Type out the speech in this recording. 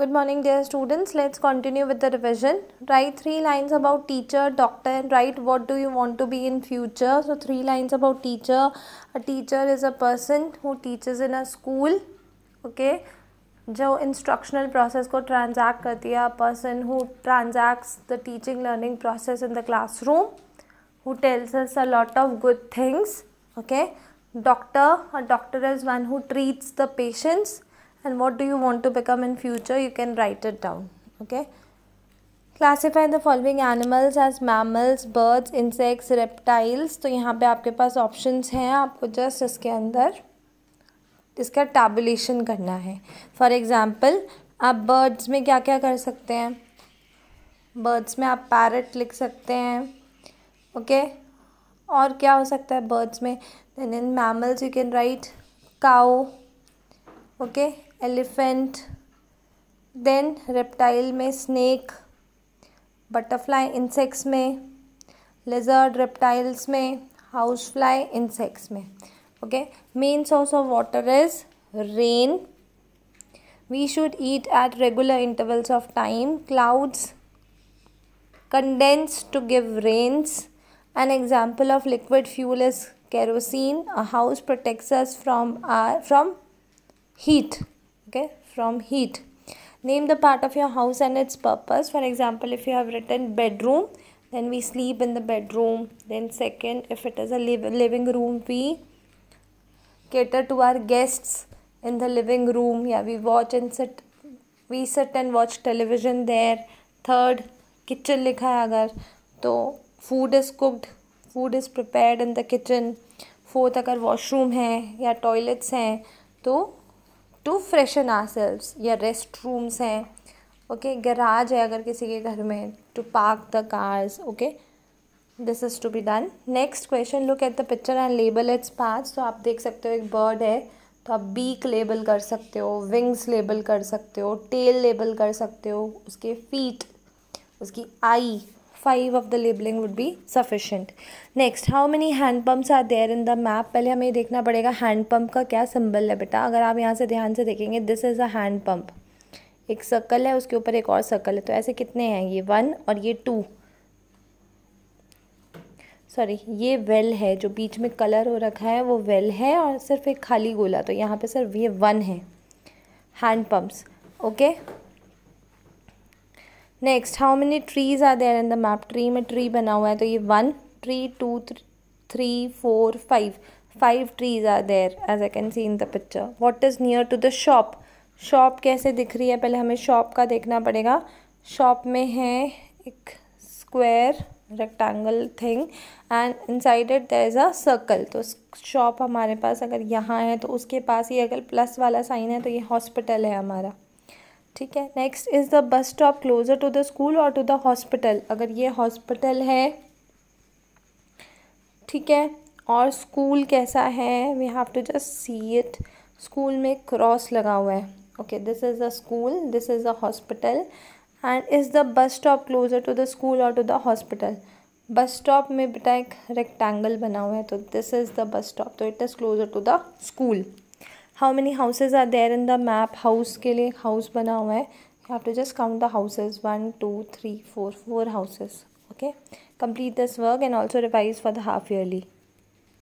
Good morning dear students. Let's continue with the revision. Write three lines about teacher, doctor and write what do you want to be in future. So three lines about teacher. A teacher is a person who teaches in a school. Okay. जो instructional process को transact करती है person who transacts the teaching learning process in the classroom who tells us a lot of good things okay doctor a doctor is one who treats the patients and what do you want to become in future you can write it down okay classify the following animals as mammals birds insects reptiles तो यहाँ पर आपके पास option हैं आपको just इसके अंदर इसका tabulation करना है फॉर एग्ज़ाम्पल आप बर्ड्स में क्या क्या कर सकते हैं बर्ड्स में आप पैरट लिख सकते हैं ओके okay? और क्या हो सकता है बर्ड्स में then in mammals you can write cow okay elephant then reptile में snake butterfly insects में lizard reptiles में housefly insects में okay main source of water is rain we should eat at regular intervals of time clouds condense to give rains an example of liquid fuel is kerosene a house protects us from our, uh, from heat okay from heat name the part of your house and its purpose for example if you have written bedroom then we sleep in the bedroom then second if it is a living room we cater to our guests in the living room yeah we watch and sit we sit and watch television there third kitchen likha hai agar to food is cooked food is prepared in the kitchen fourth agar washroom hai ya toilets hain to to freshen ourselves या rest rooms हैं okay garage है अगर किसी के घर में to park the cars okay this is to be done next question look at the picture and label its part तो आप देख सकते हो एक बर्ड है तो आप बीक लेबल कर सकते हो विंग्स लेबल कर सकते हो टेल लेबल कर सकते हो उसके फीट उसकी eye five of the labeling would be sufficient next how many hand pumps are there in the map पहले हमें देखना पड़ेगा hand pump का क्या सिंबल है बेटा अगर आप यहाँ से ध्यान से देखेंगे this is a hand pump एक सर्कल है उसके ऊपर एक और सर्कल है तो ऐसे कितने हैं ये वन और ये टू सॉरी ये वेल है जो बीच में कलर हो रखा है वो वेल है और सिर्फ एक खाली गोला तो यहाँ पे सिर्फ ये वन है hand pumps okay next how many trees are there in the map tree में ट्री बना हुआ है तो ये one tree two three four five five trees are there as I can see in the picture what is near to the shop shop कैसे दिख रही है पहले हमें शॉप का देखना पड़ेगा शॉप में है एक square rectangle thing and inside it there is a circle तो शॉप हमारे पास अगर यहाँ है तो उसके पास ही अगर प्लस वाला साइन है तो ये हॉस्पिटल है हमारा ठीक है next is the bus stop closer to the school और टू द हॉस्पिटल अगर ये हॉस्पिटल है ठीक है और स्कूल कैसा है we have to just see it school में क्रॉस लगा हुआ है okay this is the school this is the hospital and is the bus stop closer to the school और to the hospital bus stop में बेटा एक rectangle बना हुआ है तो this is the bus stop तो it is closer to the school how many houses are there in the map house ke liye house bana hua you have to just count the houses 1 4 houses okay complete this work and also revise for the half yearly